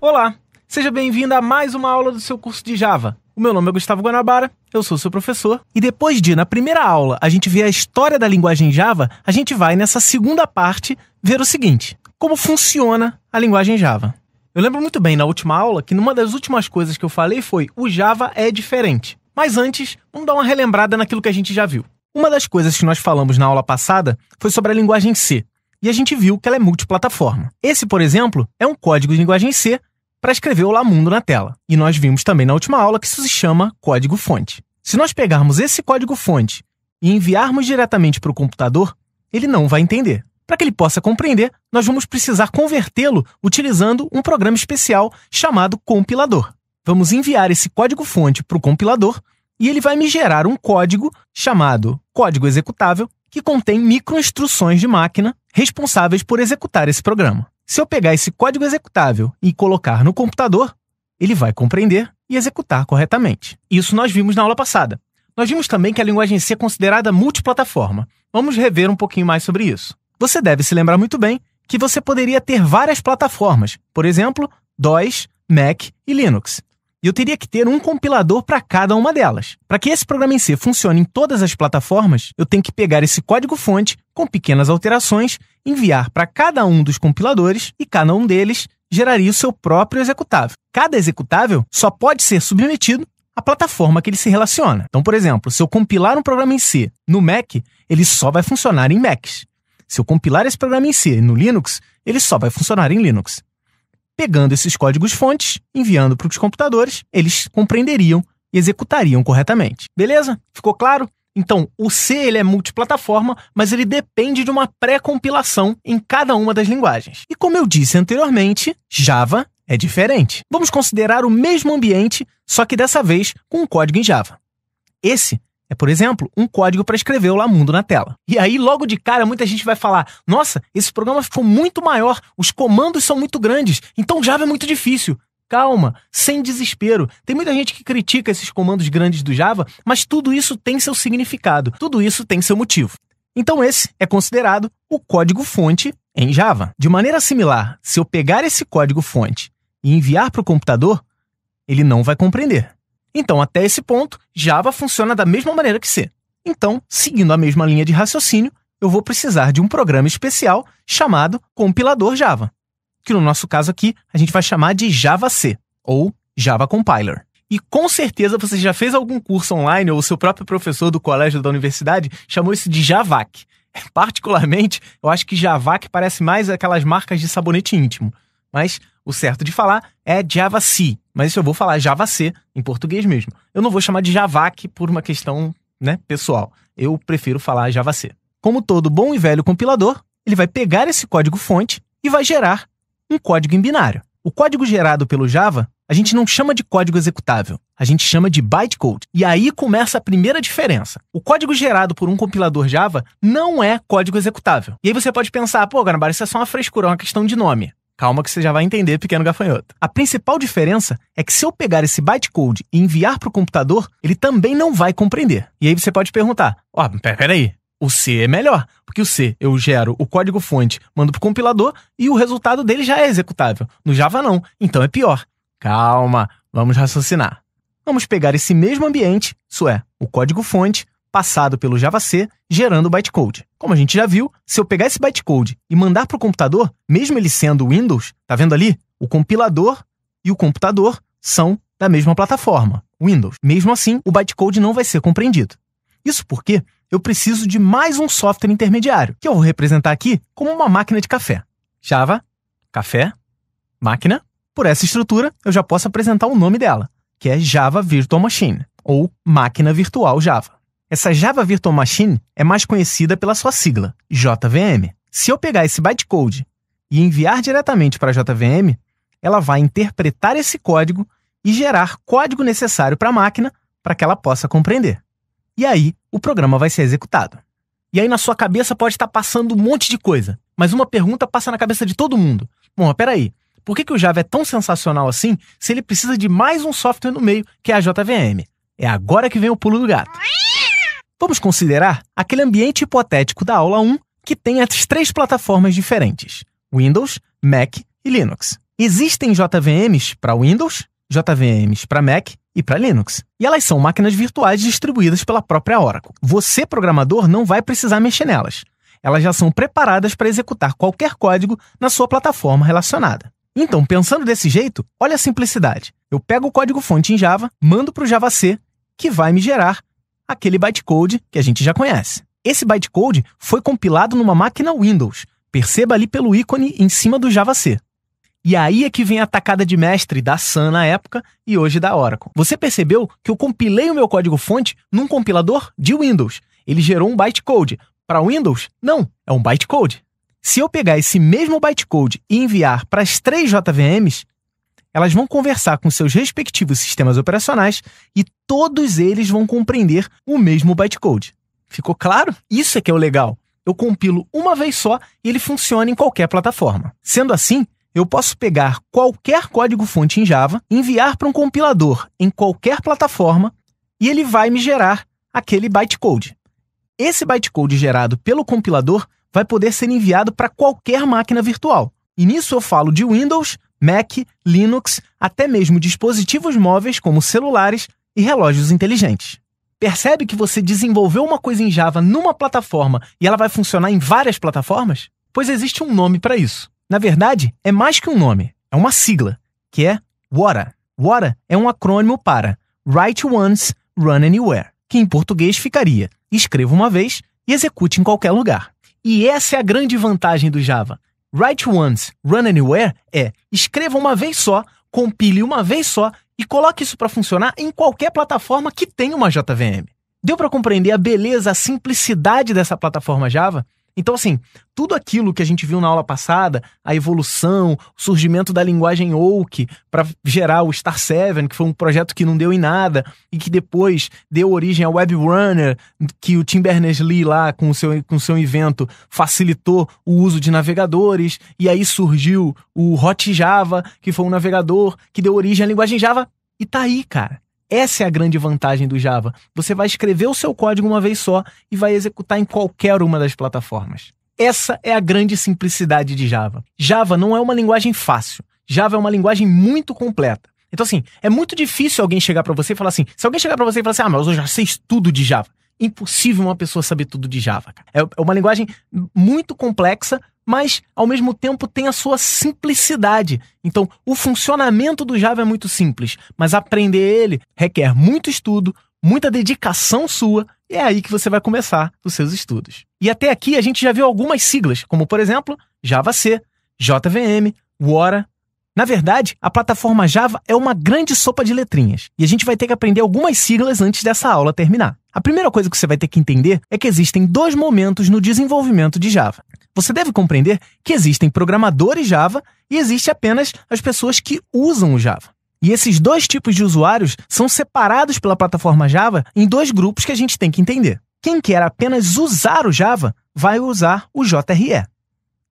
Olá, seja bem-vindo a mais uma aula do seu curso de Java. O meu nome é Gustavo Guanabara, eu sou seu professor. E depois de, na primeira aula, a gente ver a história da linguagem Java, a gente vai, nessa segunda parte, ver o seguinte: como funciona a linguagem Java. Eu lembro muito bem na última aula que numa das últimas coisas que eu falei foi o Java é diferente. Mas antes, vamos dar uma relembrada naquilo que a gente já viu. Uma das coisas que nós falamos na aula passada foi sobre a linguagem C, e a gente viu que ela é multiplataforma. Esse, por exemplo, é um código de linguagem C para escrever Olá Mundo na tela. E nós vimos também na última aula que isso se chama código fonte. Se nós pegarmos esse código fonte e enviarmos diretamente para o computador, ele não vai entender. Para que ele possa compreender, nós vamos precisar convertê-lo utilizando um programa especial chamado compilador. Vamos enviar esse código-fonte para o compilador e ele vai me gerar um código chamado código executável que contém microinstruções de máquina responsáveis por executar esse programa. Se eu pegar esse código executável e colocar no computador, ele vai compreender e executar corretamente. Isso nós vimos na aula passada. Nós vimos também que a linguagem C é considerada multiplataforma. Vamos rever um pouquinho mais sobre isso. Você deve se lembrar muito bem que você poderia ter várias plataformas, por exemplo, DOS, Mac e Linux. E eu teria que ter um compilador para cada uma delas. Para que esse programa em C funcione em todas as plataformas, eu tenho que pegar esse código-fonte, com pequenas alterações, enviar para cada um dos compiladores e cada um deles geraria o seu próprio executável. Cada executável só pode ser submetido à plataforma que ele se relaciona. Então, por exemplo, se eu compilar um programa em C no Mac, ele só vai funcionar em Macs. Se eu compilar esse programa em C no Linux, ele só vai funcionar em Linux. Pegando esses códigos fontes, enviando para os computadores, eles compreenderiam e executariam corretamente. Beleza? Ficou claro? Então, o C ele é multiplataforma, mas ele depende de uma pré-compilação em cada uma das linguagens. E como eu disse anteriormente, Java é diferente. Vamos considerar o mesmo ambiente, só que dessa vez com um código em Java. Esse é, por exemplo, um código para escrever o Lamundo na tela. E aí, logo de cara, muita gente vai falar: nossa, esse programa ficou muito maior, os comandos são muito grandes, então Java é muito difícil. Calma, sem desespero. Tem muita gente que critica esses comandos grandes do Java, mas tudo isso tem seu significado, tudo isso tem seu motivo. Então, esse é considerado o código-fonte em Java. De maneira similar, se eu pegar esse código-fonte e enviar para o computador, ele não vai compreender. Então, até esse ponto, Java funciona da mesma maneira que C. Então, seguindo a mesma linha de raciocínio, eu vou precisar de um programa especial chamado compilador Java, que no nosso caso aqui a gente vai chamar de Java C ou Java Compiler. E com certeza você já fez algum curso online ou o seu próprio professor do colégio ou da universidade chamou isso de Javac. É, particularmente, eu acho que Javac parece mais aquelas marcas de sabonete íntimo. Mas o certo de falar é Java C, mas isso eu vou falar Java C em português mesmo. Eu não vou chamar de Javac por uma questão né, pessoal. Eu prefiro falar Java C. Como todo bom e velho compilador, ele vai pegar esse código-fonte e vai gerar um código em binário. O código gerado pelo Java, a gente não chama de código executável, a gente chama de bytecode. E aí começa a primeira diferença. O código gerado por um compilador Java não é código executável. E aí você pode pensar, pô, Garambara, isso é só uma frescura, é uma questão de nome. Calma que você já vai entender, pequeno gafanhoto. A principal diferença é que se eu pegar esse bytecode e enviar para o computador, ele também não vai compreender. E aí você pode perguntar: ó, oh, peraí, o C é melhor, porque o C eu gero o código fonte, mando para o compilador e o resultado dele já é executável. No Java não, então é pior. Calma, vamos raciocinar. Vamos pegar esse mesmo ambiente, isso é, o código fonte, passado pelo Java C, gerando bytecode. Como a gente já viu, se eu pegar esse bytecode e mandar para o computador, mesmo ele sendo Windows, tá vendo ali? O compilador e o computador são da mesma plataforma, Windows. Mesmo assim, o bytecode não vai ser compreendido. Isso porque eu preciso de mais um software intermediário, que eu vou representar aqui como uma máquina de café. Java, café, máquina. Por essa estrutura, eu já posso apresentar o nome dela, que é Java Virtual Machine, ou máquina virtual Java. Essa Java Virtual Machine é mais conhecida pela sua sigla, JVM. Se eu pegar esse bytecode e enviar diretamente para a JVM, ela vai interpretar esse código e gerar código necessário para a máquina para que ela possa compreender. E aí, o programa vai ser executado. E aí na sua cabeça pode estar passando um monte de coisa, mas uma pergunta passa na cabeça de todo mundo. Bom, espera peraí, por que, que o Java é tão sensacional assim se ele precisa de mais um software no meio, que é a JVM? É agora que vem o pulo do gato. Vamos considerar aquele ambiente hipotético da aula 1 que tem as três plataformas diferentes: Windows, Mac e Linux. Existem JVMs para Windows, JVMs para Mac e para Linux. E elas são máquinas virtuais distribuídas pela própria Oracle. Você, programador, não vai precisar mexer nelas. Elas já são preparadas para executar qualquer código na sua plataforma relacionada. Então, pensando desse jeito, olha a simplicidade. Eu pego o código-fonte em Java, mando para o Java C, que vai me gerar aquele bytecode que a gente já conhece. Esse bytecode foi compilado numa máquina Windows, perceba ali pelo ícone em cima do Java C. E aí é que vem a tacada de mestre da Sun na época e hoje da Oracle. Você percebeu que eu compilei o meu código-fonte num compilador de Windows. Ele gerou um bytecode. Para Windows, não, é um bytecode. Se eu pegar esse mesmo bytecode e enviar para as três JVMs, elas vão conversar com seus respectivos sistemas operacionais e todos eles vão compreender o mesmo bytecode. Ficou claro? Isso é que é o legal. Eu compilo uma vez só e ele funciona em qualquer plataforma. Sendo assim, eu posso pegar qualquer código-fonte em Java, enviar para um compilador em qualquer plataforma e ele vai me gerar aquele bytecode. Esse bytecode gerado pelo compilador vai poder ser enviado para qualquer máquina virtual. E nisso eu falo de Windows, Mac, Linux, até mesmo dispositivos móveis como celulares e relógios inteligentes. Percebe que você desenvolveu uma coisa em Java numa plataforma e ela vai funcionar em várias plataformas? Pois existe um nome para isso. Na verdade, é mais que um nome, é uma sigla, que é WARA. WARA é um acrônimo para Write Once, Run Anywhere, que em português ficaria escreva uma vez e execute em qualquer lugar. E essa é a grande vantagem do Java. Write Once, Run Anywhere é escreva uma vez só, compile uma vez só e coloque isso para funcionar em qualquer plataforma que tenha uma JVM. Deu para compreender a beleza, a simplicidade dessa plataforma Java? Então, assim, tudo aquilo que a gente viu na aula passada, a evolução, o surgimento da linguagem Oak para gerar o Star 7, que foi um projeto que não deu em nada e que depois deu origem ao Web Runner, que o Tim Berners-Lee lá com o seu, com o seu evento facilitou o uso de navegadores, e aí surgiu o Hot Java, que foi um navegador que deu origem à linguagem Java, e tá aí, cara. Essa é a grande vantagem do Java. Você vai escrever o seu código uma vez só e vai executar em qualquer uma das plataformas. Essa é a grande simplicidade de Java. Java não é uma linguagem fácil. Java é uma linguagem muito completa. Então, assim, é muito difícil alguém chegar para você e falar assim. Se alguém chegar para você e falar assim, ah, mas eu já sei tudo de Java impossível uma pessoa saber tudo de Java. Cara. É, é uma linguagem muito complexa, mas ao mesmo tempo tem a sua simplicidade. Então, o funcionamento do Java é muito simples, mas aprender ele requer muito estudo, muita dedicação sua, e é aí que você vai começar os seus estudos. E até aqui a gente já viu algumas siglas, como por exemplo, Java C, JVM, Wora, na verdade, a plataforma Java é uma grande sopa de letrinhas, e a gente vai ter que aprender algumas siglas antes dessa aula terminar. A primeira coisa que você vai ter que entender é que existem dois momentos no desenvolvimento de Java. Você deve compreender que existem programadores Java e existe apenas as pessoas que usam o Java. E esses dois tipos de usuários são separados pela plataforma Java em dois grupos que a gente tem que entender. Quem quer apenas usar o Java vai usar o JRE.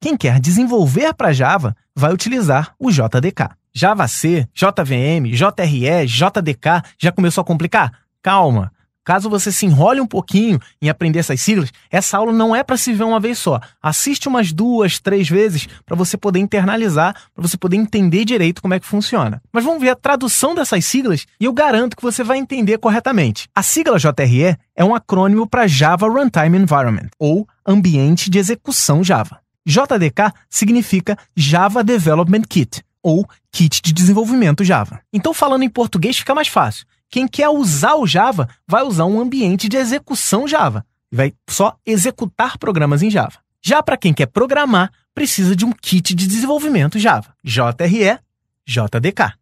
Quem quer desenvolver para Java vai utilizar o JDK. Java C, JVM, JRE, JDK já começou a complicar? Calma! Caso você se enrole um pouquinho em aprender essas siglas, essa aula não é para se ver uma vez só. Assiste umas duas, três vezes para você poder internalizar, para você poder entender direito como é que funciona. Mas vamos ver a tradução dessas siglas e eu garanto que você vai entender corretamente. A sigla JRE é um acrônimo para Java Runtime Environment, ou Ambiente de Execução Java. JDK significa Java Development Kit, ou Kit de Desenvolvimento Java. Então, falando em português, fica mais fácil. Quem quer usar o Java vai usar um ambiente de execução Java, vai só executar programas em Java. Já para quem quer programar, precisa de um kit de desenvolvimento Java, JRE, JDK.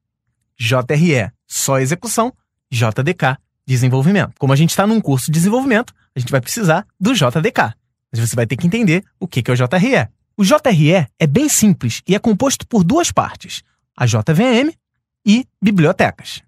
JRE, só execução, JDK, desenvolvimento. Como a gente está num curso de desenvolvimento, a gente vai precisar do JDK. Mas você vai ter que entender o que é o JRE. O JRE é bem simples e é composto por duas partes: a JVM e bibliotecas.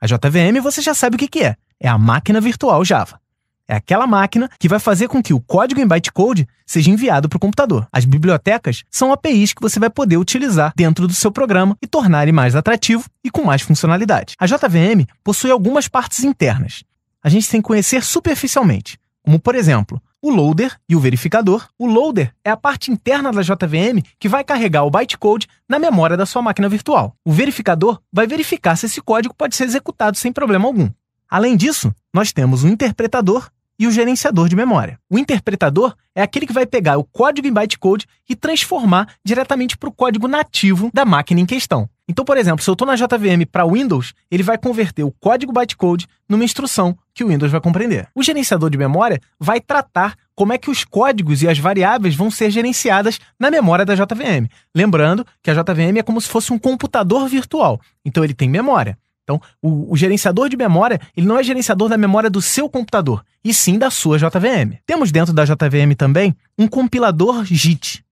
A JVM você já sabe o que, é. É a máquina virtual Java. É aquela máquina que vai fazer com que o código em bytecode seja enviado para o computador. As bibliotecas são APIs que você vai poder utilizar dentro do seu programa e tornar ele mais atrativo e com mais funcionalidade. A JVM possui algumas partes internas. A gente tem que conhecer superficialmente, como por exemplo, o loader e o verificador. O loader é a parte interna da JVM que vai carregar o bytecode na memória da sua máquina virtual. O verificador vai verificar se esse código pode ser executado sem problema algum. Além disso, nós temos o interpretador e o gerenciador de memória. O interpretador é aquele que vai pegar o código em bytecode e transformar diretamente para o código nativo da máquina em questão. Então, por exemplo, se eu estou na JVM para Windows, ele vai converter o código bytecode numa instrução que o Windows vai compreender. O gerenciador de memória vai tratar como é que os códigos e as variáveis vão ser gerenciadas na memória da JVM. Lembrando que a JVM é como se fosse um computador virtual, então ele tem memória. Então, o, o, gerenciador de memória, ele não é gerenciador da memória do seu computador, e sim da sua JVM. Temos dentro da JVM também um compilador JIT.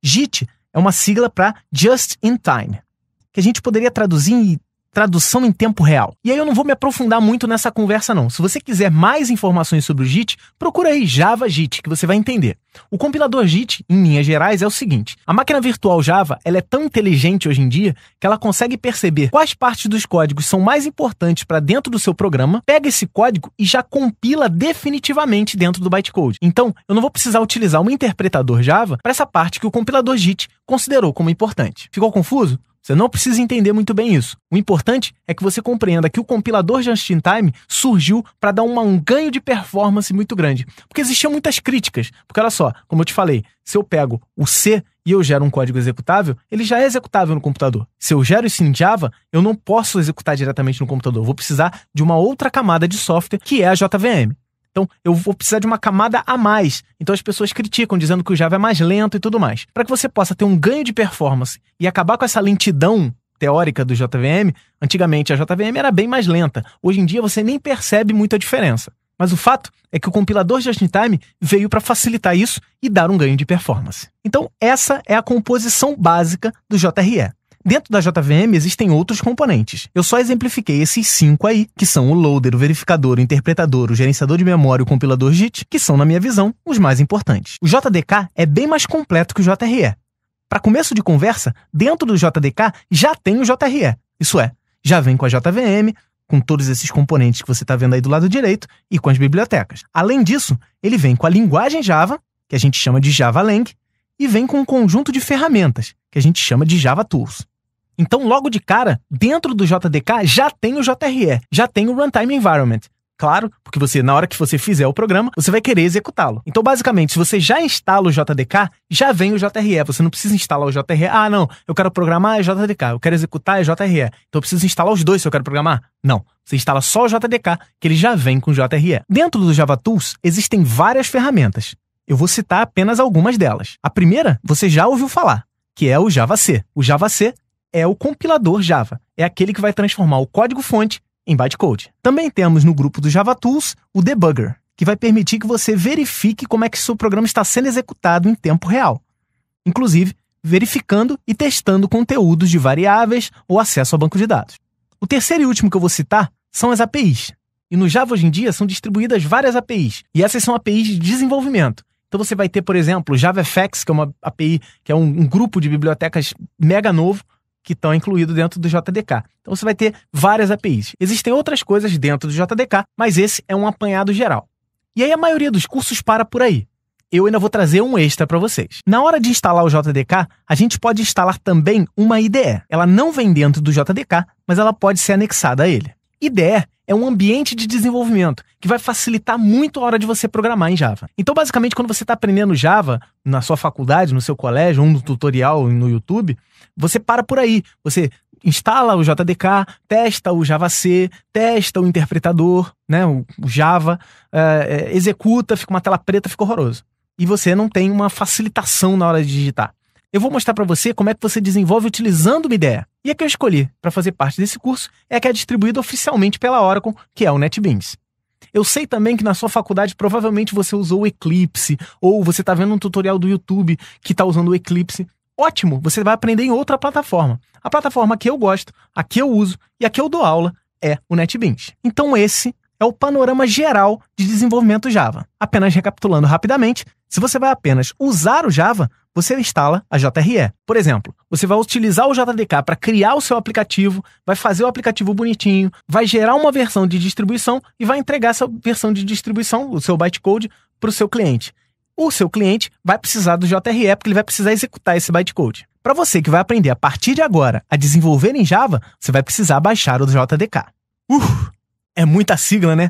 JIT é uma sigla para Just in Time que a gente poderia traduzir em tradução em tempo real. E aí eu não vou me aprofundar muito nessa conversa não. Se você quiser mais informações sobre o JIT, procura aí Java JIT que você vai entender. O compilador JIT, em linhas gerais, é o seguinte: a máquina virtual Java, ela é tão inteligente hoje em dia que ela consegue perceber quais partes dos códigos são mais importantes para dentro do seu programa, pega esse código e já compila definitivamente dentro do bytecode. Então, eu não vou precisar utilizar um interpretador Java para essa parte que o compilador JIT considerou como importante. Ficou confuso? Você não precisa entender muito bem isso. O importante é que você compreenda que o compilador Just in Time surgiu para dar um ganho de performance muito grande. Porque existiam muitas críticas. Porque olha só, como eu te falei, se eu pego o C e eu gero um código executável, ele já é executável no computador. Se eu gero isso em Java, eu não posso executar diretamente no computador. Eu vou precisar de uma outra camada de software que é a JVM. Então, eu vou precisar de uma camada a mais. Então, as pessoas criticam, dizendo que o Java é mais lento e tudo mais. Para que você possa ter um ganho de performance e acabar com essa lentidão teórica do JVM, antigamente a JVM era bem mais lenta. Hoje em dia, você nem percebe muita diferença. Mas o fato é que o compilador just-in-time veio para facilitar isso e dar um ganho de performance. Então, essa é a composição básica do JRE. Dentro da JVM existem outros componentes. Eu só exemplifiquei esses cinco aí, que são o loader, o verificador, o interpretador, o gerenciador de memória e o compilador JIT, que são, na minha visão, os mais importantes. O JDK é bem mais completo que o JRE. Para começo de conversa, dentro do JDK já tem o JRE. Isso é, já vem com a JVM, com todos esses componentes que você está vendo aí do lado direito e com as bibliotecas. Além disso, ele vem com a linguagem Java, que a gente chama de Java Lang, e vem com um conjunto de ferramentas, que a gente chama de Java Tools. Então, logo de cara, dentro do JDK já tem o JRE, já tem o Runtime Environment. Claro, porque você, na hora que você fizer o programa, você vai querer executá-lo. Então, basicamente, se você já instala o JDK, já vem o JRE. Você não precisa instalar o JRE. Ah, não, eu quero programar é JDK, eu quero executar é JRE. Então, eu preciso instalar os dois se eu quero programar? Não. Você instala só o JDK, que ele já vem com o JRE. Dentro do Java Tools, existem várias ferramentas. Eu vou citar apenas algumas delas. A primeira, você já ouviu falar, que é o Java C. O Java C é o compilador Java. É aquele que vai transformar o código-fonte em bytecode. Também temos no grupo do Java Tools o debugger, que vai permitir que você verifique como é que seu programa está sendo executado em tempo real. Inclusive, verificando e testando conteúdos de variáveis ou acesso a banco de dados. O terceiro e último que eu vou citar são as APIs. E no Java hoje em dia são distribuídas várias APIs, e essas são APIs de desenvolvimento. Então você vai ter, por exemplo, JavaFX, que é uma API que é um, um grupo de bibliotecas mega novo, que estão incluídos dentro do JDK. Então você vai ter várias APIs. Existem outras coisas dentro do JDK, mas esse é um apanhado geral. E aí a maioria dos cursos para por aí. Eu ainda vou trazer um extra para vocês. Na hora de instalar o JDK, a gente pode instalar também uma IDE. Ela não vem dentro do JDK, mas ela pode ser anexada a ele. IDE é um ambiente de desenvolvimento que vai facilitar muito a hora de você programar em Java. Então, basicamente, quando você está aprendendo Java na sua faculdade, no seu colégio, ou no tutorial no YouTube, você para por aí. Você instala o JDK, testa o Java C, testa o interpretador, né, o, o Java, é, executa, fica uma tela preta, fica horroroso. E você não tem uma facilitação na hora de digitar. Eu vou mostrar para você como é que você desenvolve utilizando uma ideia. E a que eu escolhi para fazer parte desse curso é a que é distribuída oficialmente pela Oracle, que é o NetBeans. Eu sei também que na sua faculdade provavelmente você usou o Eclipse, ou você está vendo um tutorial do YouTube que está usando o Eclipse. Ótimo, você vai aprender em outra plataforma. A plataforma que eu gosto, a que eu uso e a que eu dou aula é o NetBeans. Então esse é o panorama geral de desenvolvimento Java. Apenas recapitulando rapidamente, se você vai apenas usar o Java, você instala a JRE. Por exemplo, você vai utilizar o JDK para criar o seu aplicativo, vai fazer o aplicativo bonitinho, vai gerar uma versão de distribuição e vai entregar essa versão de distribuição, o seu bytecode, para o seu cliente o seu cliente vai precisar do JRE porque ele vai precisar executar esse bytecode. Para você que vai aprender a partir de agora a desenvolver em Java, você vai precisar baixar o JDK. Uh, é muita sigla, né?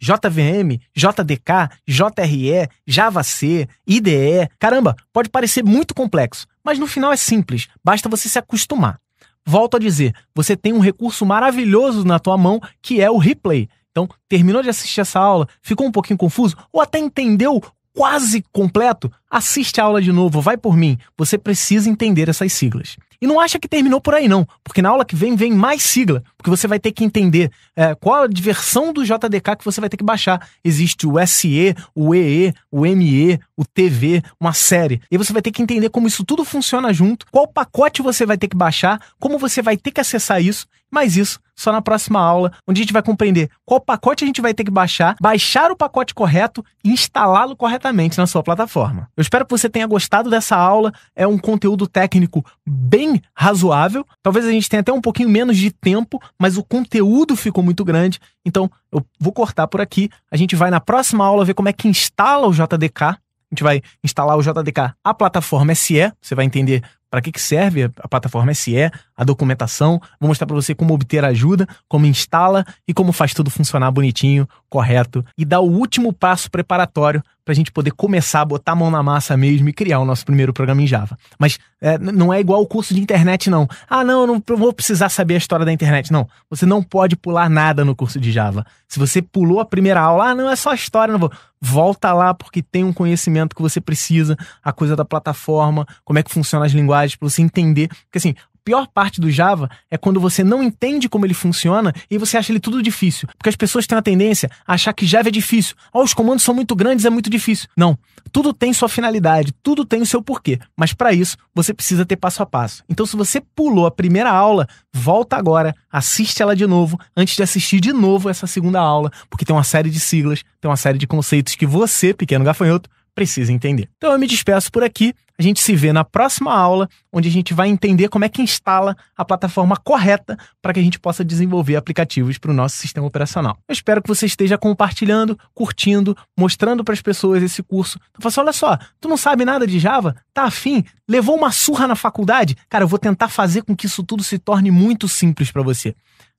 JVM, JDK, JRE, Java C, IDE. Caramba, pode parecer muito complexo, mas no final é simples, basta você se acostumar. Volto a dizer, você tem um recurso maravilhoso na tua mão que é o replay. Então, terminou de assistir essa aula, ficou um pouquinho confuso ou até entendeu quase completo, assiste a aula de novo, vai por mim. Você precisa entender essas siglas. E não acha que terminou por aí, não, porque na aula que vem vem mais sigla, porque você vai ter que entender é, qual a versão do JDK que você vai ter que baixar. Existe o SE, o EE, o ME, o TV, uma série. E você vai ter que entender como isso tudo funciona junto, qual pacote você vai ter que baixar, como você vai ter que acessar isso, mas isso só na próxima aula, onde a gente vai compreender qual pacote a gente vai ter que baixar, baixar o pacote correto e instalá-lo corretamente na sua plataforma. Eu espero que você tenha gostado dessa aula. É um conteúdo técnico bem razoável. Talvez a gente tenha até um pouquinho menos de tempo, mas o conteúdo ficou muito grande. Então, eu vou cortar por aqui. A gente vai na próxima aula ver como é que instala o JDK. A gente vai instalar o JDK, a plataforma SE. Você vai entender para que, que serve a plataforma SE, a documentação. Vou mostrar para você como obter ajuda, como instala e como faz tudo funcionar bonitinho, correto e dá o último passo preparatório para a gente poder começar a botar a mão na massa mesmo e criar o nosso primeiro programa em Java. Mas é, não é igual o curso de internet, não. Ah, não, eu não vou precisar saber a história da internet. Não, você não pode pular nada no curso de Java. Se você pulou a primeira aula, ah, não, é só a história, não vou. Volta lá porque tem um conhecimento que você precisa, a coisa da plataforma, como é que funciona as linguagens, para você entender. Porque assim, pior parte do Java é quando você não entende como ele funciona e você acha ele tudo difícil. Porque as pessoas têm a tendência a achar que Java é difícil. Oh, os comandos são muito grandes, é muito difícil. Não. Tudo tem sua finalidade, tudo tem o seu porquê. Mas para isso, você precisa ter passo a passo. Então, se você pulou a primeira aula, volta agora, assiste ela de novo, antes de assistir de novo essa segunda aula, porque tem uma série de siglas, tem uma série de conceitos que você, pequeno gafanhoto, precisa entender. Então eu me despeço por aqui. A gente se vê na próxima aula, onde a gente vai entender como é que instala a plataforma correta para que a gente possa desenvolver aplicativos para o nosso sistema operacional. Eu espero que você esteja compartilhando, curtindo, mostrando para as pessoas esse curso. Então, assim, olha só, tu não sabe nada de Java? Tá afim? Levou uma surra na faculdade? Cara, eu vou tentar fazer com que isso tudo se torne muito simples para você.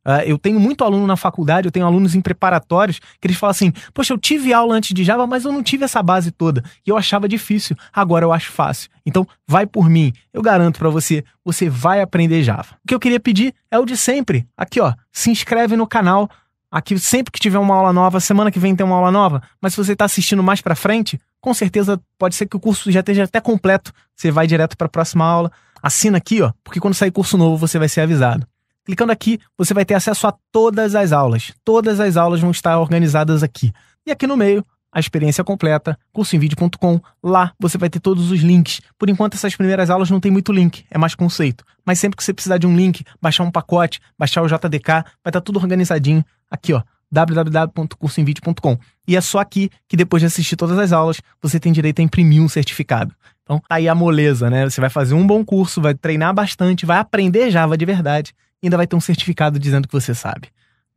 Uh, eu tenho muito aluno na faculdade, eu tenho alunos em preparatórios que eles falam assim: Poxa, eu tive aula antes de Java, mas eu não tive essa base toda. E eu achava difícil, agora eu acho fácil. Então, vai por mim, eu garanto para você, você vai aprender Java. O que eu queria pedir é o de sempre: aqui, ó, se inscreve no canal. Aqui, sempre que tiver uma aula nova, semana que vem tem uma aula nova, mas se você está assistindo mais para frente, com certeza pode ser que o curso já esteja até completo. Você vai direto para a próxima aula. Assina aqui, ó, porque quando sair curso novo você vai ser avisado. Clicando aqui, você vai ter acesso a todas as aulas. Todas as aulas vão estar organizadas aqui. E aqui no meio, a experiência completa, cursoemvideo.com. Lá você vai ter todos os links. Por enquanto, essas primeiras aulas não tem muito link, é mais conceito. Mas sempre que você precisar de um link, baixar um pacote, baixar o JDK, vai estar tá tudo organizadinho aqui, ó www.cursoemvideo.com. E é só aqui que depois de assistir todas as aulas, você tem direito a imprimir um certificado. Então, tá aí a moleza, né? Você vai fazer um bom curso, vai treinar bastante, vai aprender Java de verdade ainda vai ter um certificado dizendo que você sabe.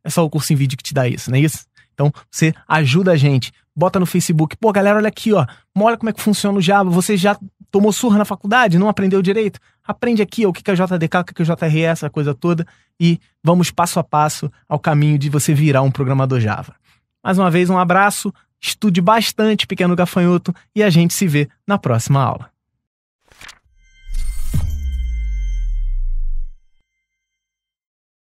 É só o curso em vídeo que te dá isso, não é isso? Então, você ajuda a gente. Bota no Facebook. Pô, galera, olha aqui, ó. Olha como é que funciona o Java. Você já tomou surra na faculdade? Não aprendeu direito? Aprende aqui ó, o que é JDK, o que é JRE, essa coisa toda. E vamos passo a passo ao caminho de você virar um programador Java. Mais uma vez, um abraço. Estude bastante, pequeno gafanhoto. E a gente se vê na próxima aula.